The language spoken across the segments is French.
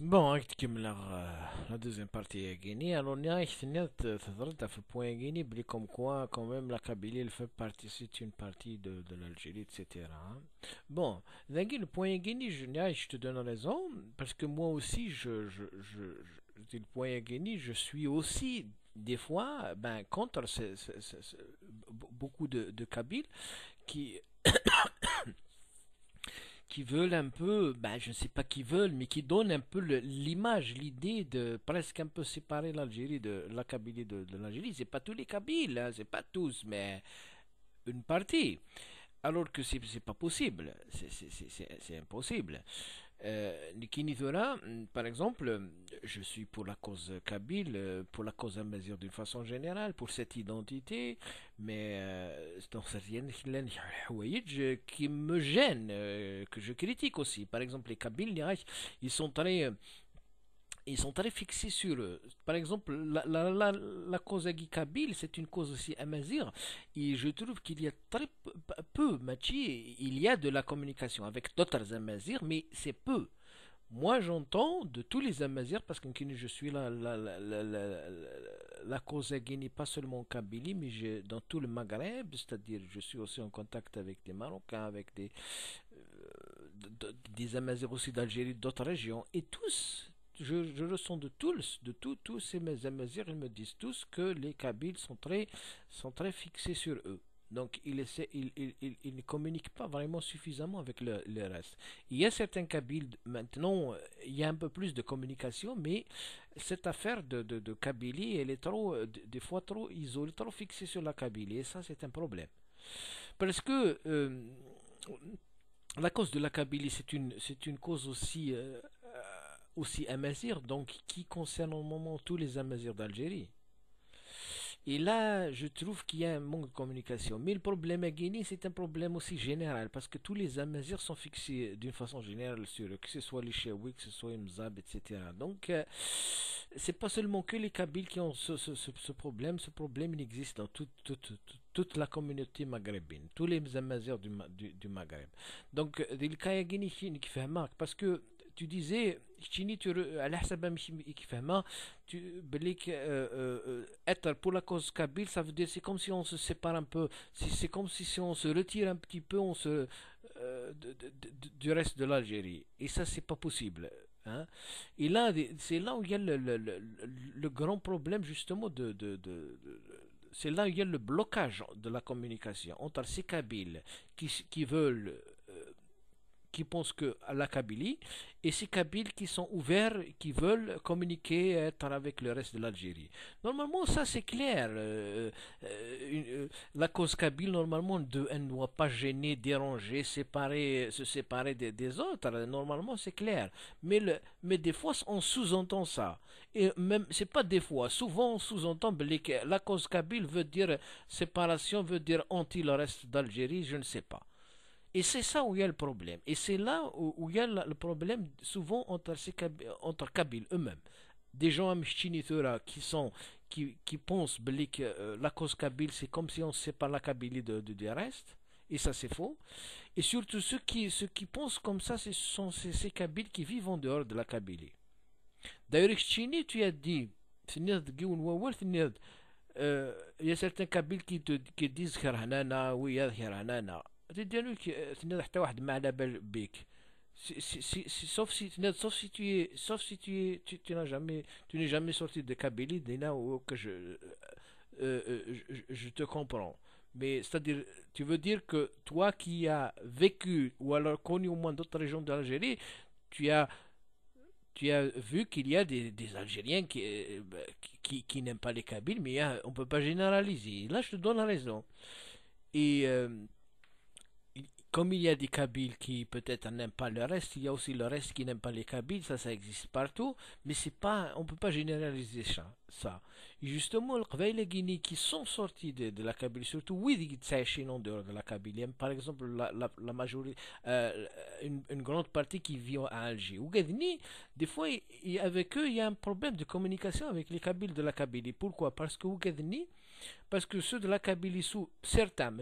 Bon, me euh, la deuxième partie est gagnée. Alors, il a euh, point mais comme quoi, quand même, la Kabylie, elle fait partie, c'est une partie de, de l'Algérie, etc. Hein. Bon, d'ailleurs, le point gagné, je, je te donne raison, parce que moi aussi, je, je, point je suis aussi, des fois, ben, contre beaucoup de, de Kabyles qui. qui veulent un peu, ben, je ne sais pas qui veulent, mais qui donnent un peu l'image, l'idée de presque un peu séparer l'Algérie de la Kabylie de, de l'Algérie. C'est pas tous les Kabyles, ce hein, c'est pas tous, mais une partie. Alors que c'est pas possible, c'est impossible. Euh, par exemple, je suis pour la cause kabyle, euh, pour la cause à mesure d'une façon générale, pour cette identité, mais euh, c'est dans certaines qui me gêne, euh, que je critique aussi. Par exemple, les Kabyles, ils sont très ils sont très fixés sur eux. Par exemple, la, la, la, la cause c'est une cause aussi amazir, et je trouve qu'il y a très peu, Mathieu, il y a de la communication avec d'autres amazirs, mais c'est peu. Moi, j'entends de tous les amazirs, parce que je suis là, la, la, la, la cause n'est pas seulement en Kabylie, mais dans tout le Maghreb, c'est-à-dire je suis aussi en contact avec des Marocains, avec des, euh, des Amazirs aussi d'Algérie, d'autres régions, et tous je, je, le sens de tous, de tous, tous ces mes mesures, ils me disent tous que les Kabyles sont très, sont très fixés sur eux. Donc, ils, ne communiquent pas vraiment suffisamment avec le, reste. Il y a certains Kabyles, maintenant, euh, il y a un peu plus de communication, mais cette affaire de, de, Kabylie, elle est trop, euh, des fois trop isolée, trop fixée sur la Kabylie, et ça, c'est un problème. Parce que euh, la cause de la Kabylie, c'est une, c'est une cause aussi aussi Amazir, donc qui concerne au moment tous les Amazirs d'Algérie. Et là, je trouve qu'il y a un manque de communication. Mais le problème à Guinée, c'est un problème aussi général, parce que tous les Amazirs sont fixés d'une façon générale sur eux, que ce soit les Chewi, que ce soit les Mzab, etc. Donc, euh, c'est pas seulement que les Kabyles qui ont ce, ce, ce, problème. Ce problème il existe dans toute, toute, toute, la communauté maghrébine, tous les Amazirs du, du, Maghreb. Donc, euh, il y a Guinée qui fait remarque parce que tu disais, tu euh, euh, euh, être pour la cause kabyle, ça veut dire c'est comme si on se sépare un peu, c'est comme si, on se retire un petit peu on se, du reste de l'Algérie. Et ça, c'est pas possible. Hein? Et là, c'est là où il y a le, le, le, grand problème justement de, de, de, c'est là où il y a le blocage de la communication entre ces Kabyles qui, qui veulent qui pensent que la Kabylie et ces Kabyles qui sont ouverts, qui veulent communiquer être avec le reste de l'Algérie. Normalement, ça c'est clair. Euh, euh, euh, la cause kabyle, normalement, de, elle ne doit pas gêner, déranger, séparer, se séparer des, autres. Normalement, c'est clair. Mais, le, mais des fois, on sous-entend ça. Et même, c'est pas des fois. Souvent, on sous-entend que la cause kabyle veut dire séparation, veut dire anti le reste d'Algérie, je ne sais pas. Et c'est ça où il y a le problème. Et c'est là où, il y a le problème souvent entre, ces, entre Kabyles eux-mêmes. Des gens qui sont qui, qui pensent que euh, la cause kabyle c'est comme si on sépare la Kabylie de, de, du reste. Et ça c'est faux. Et surtout ceux qui, ceux qui pensent comme ça, ce sont ces, Kabyles qui vivent en dehors de la Kabylie. D'ailleurs, Chini, tu as dit, euh, il y a certains Kabyles qui, te, qui disent oui, حتى واحد بال بيك Si, si, sauf si si tu es sauf si tu es, tu, n'as jamais tu n'es jamais sorti de Kabylie que euh, euh, euh, je, je, te comprends mais c'est-à-dire tu veux dire que toi qui as vécu ou alors connu au moins d'autres régions de l'Algérie tu as tu as vu qu'il y a des, Algériens bah, qui, qui, qui, n'aiment pas les Kabyles, mais on ne peut pas généraliser. Là, je te donne la raison. Et comme il y a des Kabyles qui peut-être n'aiment pas le reste, il y a aussi le reste qui n'aime pas les Kabyles, ça, ça existe partout, mais c'est pas, on peut pas généraliser ça. ça. Et justement, les les Guinées qui sont sortis de, la Kabylie, surtout, oui, ils en dehors de la Kabylie. Par exemple, la, majorité, euh, une, grande partie qui vit à Alger. Ou des fois, avec eux, il y a un problème de communication avec les Kabyles de la Kabylie. Pourquoi Parce que Ougadni, parce que ceux de la Kabylie sous certains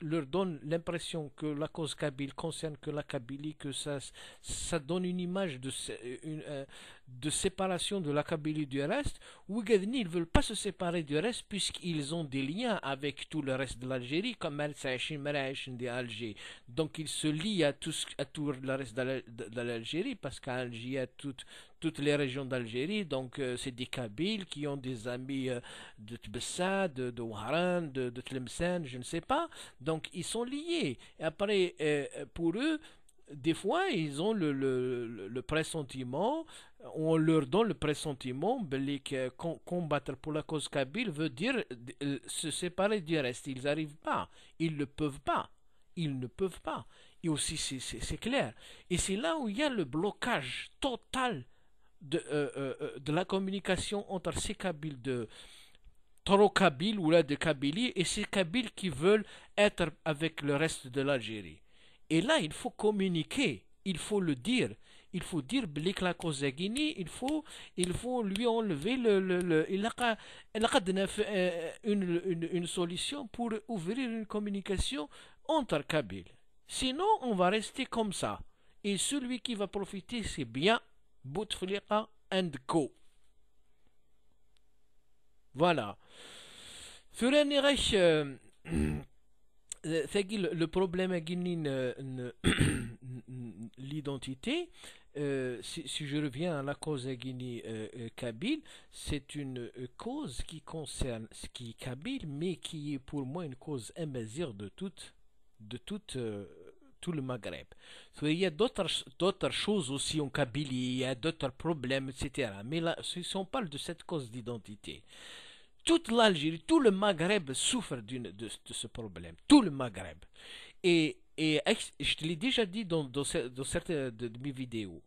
leur donnent l'impression que la cause kabyle concerne que la Kabylie, que ça, ça donne une image de, euh, de séparation de la Kabylie du reste. ou ils ne veulent pas se séparer du reste puisqu'ils ont des liens avec tout le reste de l'Algérie, comme al des l'Algérie. Donc ils se lient à tout, à le reste de l'Algérie parce qu'Alger a toute toutes les régions d'Algérie. Donc, euh, c'est des Kabyles qui ont des amis euh, de Tbessa, de, de de, Tlemcen, je ne sais pas. Donc, ils sont liés. Et après, euh, pour eux, des fois, ils ont le, pressentiment, on leur donne le pressentiment que combattre pour la cause kabyle veut dire se séparer du reste. Ils n'arrivent pas, ils ne peuvent pas, ils ne peuvent pas. Et aussi, c'est clair. Et c'est là où il y a le blocage total euh, euh, euh, de, la communication entre ces Kabyles de toro ou là de Kabylie et ces Kabyles qui veulent être avec le reste de l'Algérie. Et là, il faut communiquer, il faut le dire. Il faut dire la il faut, il faut lui enlever le. le, il a, une, une solution pour ouvrir une communication entre Kabyles. Sinon, on va rester comme ça. Et celui qui va profiter, c'est bien Bouteflika and go. Voilà. Euh, le problème l'identité. Euh, si, si, je reviens à la cause Guinée-Kabyle, euh, c'est une cause qui concerne ce qui est Kabyle, mais qui est pour moi une cause imbazire de toute, de toute tout le Maghreb. il y a d'autres choses aussi en Kabylie, il y a d'autres problèmes, etc. Mais là, si on parle de cette cause d'identité, toute l'Algérie, tout le Maghreb souffre de, de, ce problème. Tout le Maghreb. Et, je te l'ai déjà dit dans, dans, certaines de, mes vidéos.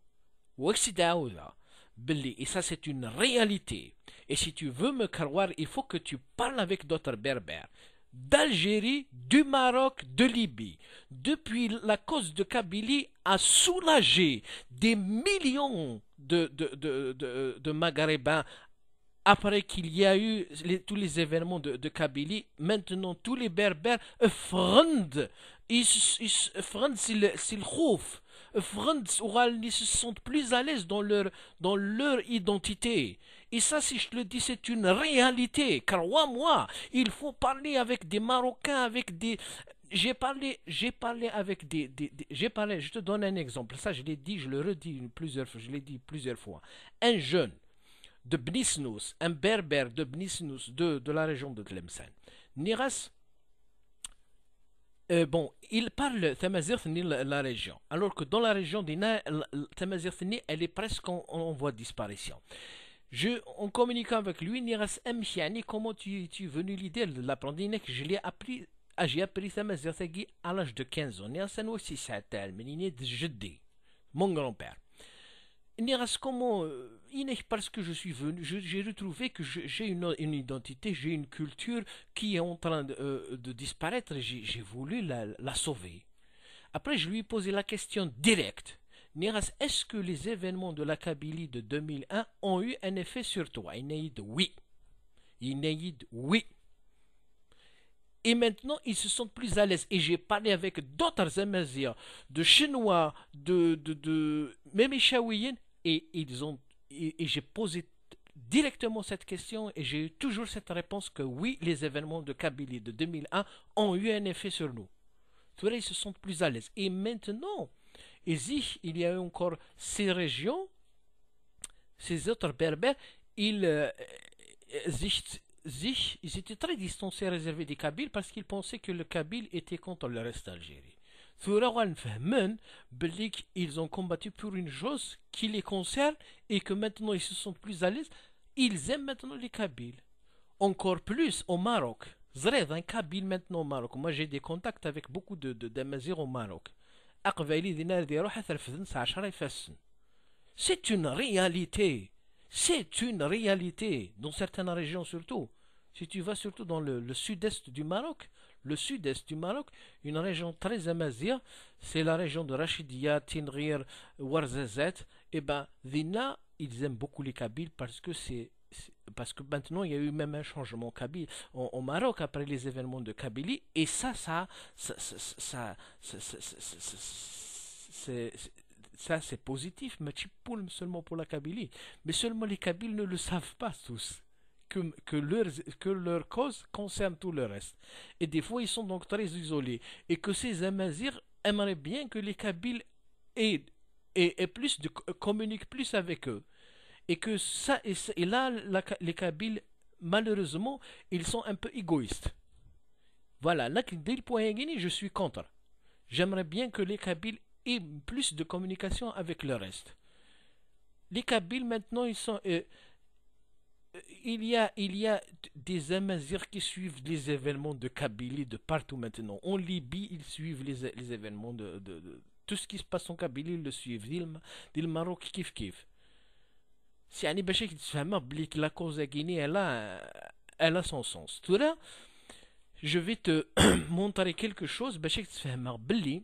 Et ça, c'est une réalité. Et si tu veux me croire, il faut que tu parles avec d'autres berbères d'Algérie, du Maroc, de Libye. Depuis, la cause de Kabylie a soulagé des millions de, de, après qu'il y a eu tous les événements de, Kabylie, maintenant tous les Berbères frondent, ils, frondent s'ils ils se sentent plus à l'aise dans leur identité. Et ça, si je le dis, c'est une réalité. Car moi, il faut parler avec des Marocains, avec des... J'ai parlé, j'ai parlé avec des, j'ai parlé, je te donne un exemple. Ça, je l'ai dit, je le redis plusieurs fois, je l'ai dit plusieurs fois. Un jeune de Bnisnous, un berbère de Bnisnous, de, de la région de Tlemcen. Niras, euh, bon, il parle de la région. Alors que dans la région d'Ina, Tamazirthni, elle est presque en voie de disparition. Je, en communiquant avec lui, Niras Mchiani, comment tu, tu es venu l'idée de la Je l'ai appris, ah, j'ai appris ça à l'âge de 15 ans. aussi mais il est de mon grand-père. Niras, comment euh, Inek, parce que je suis venu, j'ai retrouvé que j'ai une, identité, j'ai une culture qui est en train de, euh, de disparaître, j'ai voulu la, la sauver. Après, je lui ai posé la question directe. Niras, est-ce que les événements de la Kabylie de 2001 ont eu un effet sur toi Inéid, oui. Inéid, oui. Et maintenant, ils se sentent plus à l'aise. Et j'ai parlé avec d'autres Amazirs, de Chinois, de, de, de même et ils ont, et, j'ai posé directement cette question et j'ai eu toujours cette réponse que oui, les événements de Kabylie de 2001 ont eu un effet sur nous. vois, ils se sentent plus à l'aise. Et maintenant, et si il y a encore ces régions, ces autres berbères, ils, euh, ils étaient très distancés et réservés des Kabyles parce qu'ils pensaient que le Kabyle était contre le reste d'Algérie. Ils ont combattu pour une chose qui les concerne et que maintenant ils se sont plus à l'aise. Ils aiment maintenant les Kabyles. Encore plus au Maroc. Zred, un Kabyle maintenant au Maroc. Moi j'ai des contacts avec beaucoup de, de, au Maroc c'est une réalité c'est une réalité dans certaines régions surtout si tu vas surtout dans le, sud-est du Maroc le sud-est du Maroc, une région très amazia, c'est la région de Rachidia, Tinrir, Warzazet, et eh ben ils aiment beaucoup les Kabyles parce que c'est parce que maintenant il y a eu même un changement kabyle au, Maroc après les événements de Kabylie et ça ça ça ça ça c'est positif mais tu seulement pour la Kabylie mais seulement les Kabyles ne le savent pas tous que, que, leur, que cause concerne tout le reste. Et des fois, ils sont donc très isolés. Et que ces Amazirs aimeraient bien que les Kabyles et, plus communiquent plus avec eux et que ça et, là les Kabyles malheureusement ils sont un peu égoïstes voilà là je suis contre j'aimerais bien que les Kabyles aient plus de communication avec le reste les Kabyles maintenant ils sont euh, euh, il y a il y a des Amazirs qui suivent les événements de Kabylie de partout maintenant en Libye ils suivent les, les événements de, de, tout ce qui se passe en Kabylie, ils le suivent. Dil Maroc, kif kif. Si la la Guinée elle elle euh, elle a son sens tout là je vais te montrer quelque chose te fait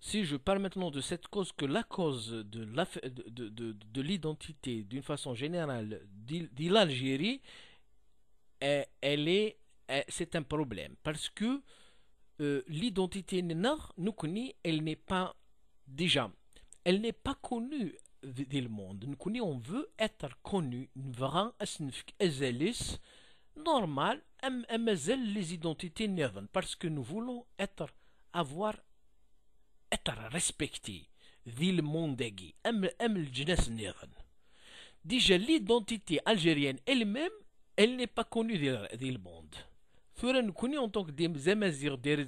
si je parle maintenant de cette cause que la cause de la de, de, de l'identité d'une façon générale de l'Algérie eh, elle est eh, c'est un problème parce que euh, nous l'identité elle n'est pas déjà elle n'est pas connue du monde. Nous, on veut être connu, une vraie signification normal, normale, les identités neuves, parce que nous voulons être, avoir, être respectés du monde aigu, Déjà, l'identité algérienne elle-même, elle n'est pas connue le monde. Nous sommes connus en tant que des amazirs, des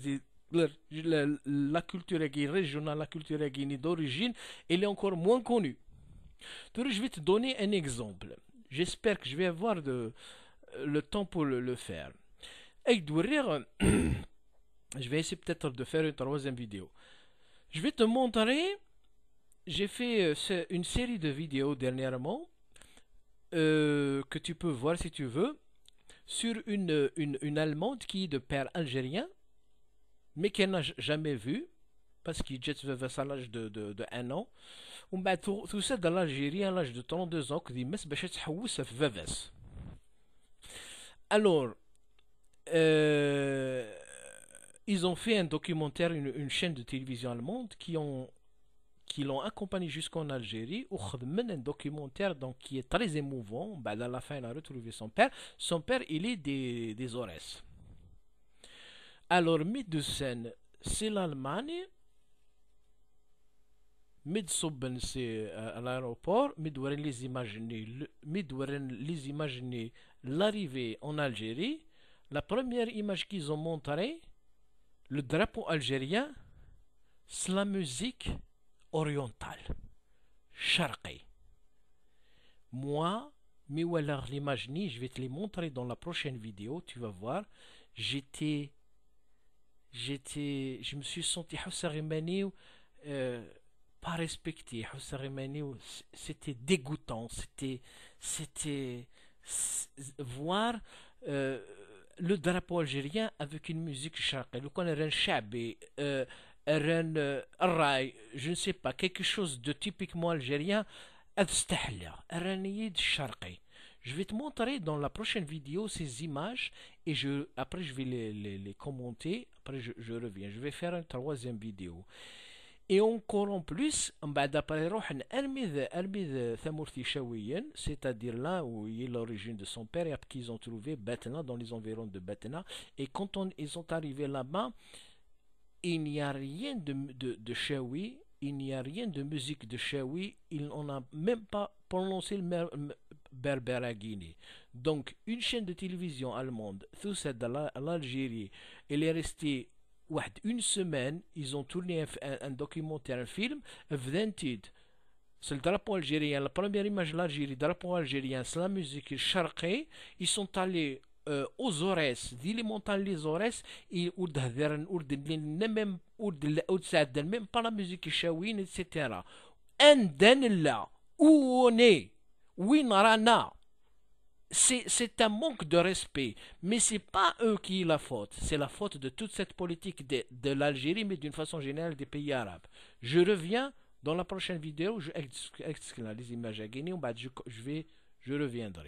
la culture régionale, la culture d'origine, elle est encore moins connue je vais te donner un exemple. J'espère que je vais avoir le temps pour le, faire. Et je vais essayer peut-être de faire une troisième vidéo. Je vais te montrer, j'ai fait euh, une série de vidéos dernièrement, euh, que tu peux voir si tu veux, sur une, Allemande qui est de père algérien, mais qu'elle n'a jamais vu parce qu'il jette de à l'âge an ou bat tout ça dans l'Algérie à l'âge de 32 ans que باش في Alors, euh, ils ont fait un documentaire, une, chaîne de télévision allemande qui ont qui l'ont accompagné jusqu'en Algérie, où mène un documentaire donc, qui est très émouvant. Ben, à la fin, il a retrouvé son père. Son père, il est des, des Alors, mis de scène, c'est l'Allemagne, mid صبن à l'aéroport mid waren les imaginer mid les imaginer l'arrivée en Algérie la première image qu'ils ont montrée le drapeau algérien c'est la musique orientale charqi moi mais alors l'imaginer je vais te les montrer dans la prochaine vidéo tu vas voir j'étais j'étais je me suis senti Hussarimani euh, pas respecté. C'était dégoûtant. C'était, c'était voir euh, le drapeau algérien avec une musique charqui. Le un raï, je ne sais pas, quelque chose de typiquement algérien. Je vais te montrer dans la prochaine vidéo ces images et je, après je vais les, commenter. Après je, je reviens. Je vais faire une troisième vidéo et encore en plus, bah, d'après c'est-à-dire là où il est l'origine de son père, et qu'ils ont trouvé Batna, dans les environs de Batna, et quand ils sont arrivés là-bas, il n'y a rien de, de, il n'y a rien de musique de Chawi, il n'en a même pas prononcé le à Guinée. Donc, une chaîne de télévision allemande, sous celle de l'Algérie, elle est restée Ouais, une semaine, ils ont tourné un documentaire, un film, vented c'est le drapeau algérien, la première image de l'Algérie, le drapeau algérien, c'est la musique charquée, ils sont allés euh, aux aurès, ils ont monté les et ils ont dit, ils ne sont même pas la musique chez etc. Et ils sont là, où on est, Win Rana c'est un manque de respect. Mais n'est pas eux qui ont la faute. C'est la faute de toute cette politique de, l'Algérie, mais d'une façon générale des pays arabes. Je reviens dans la prochaine vidéo. Je, les images à vais, je reviendrai.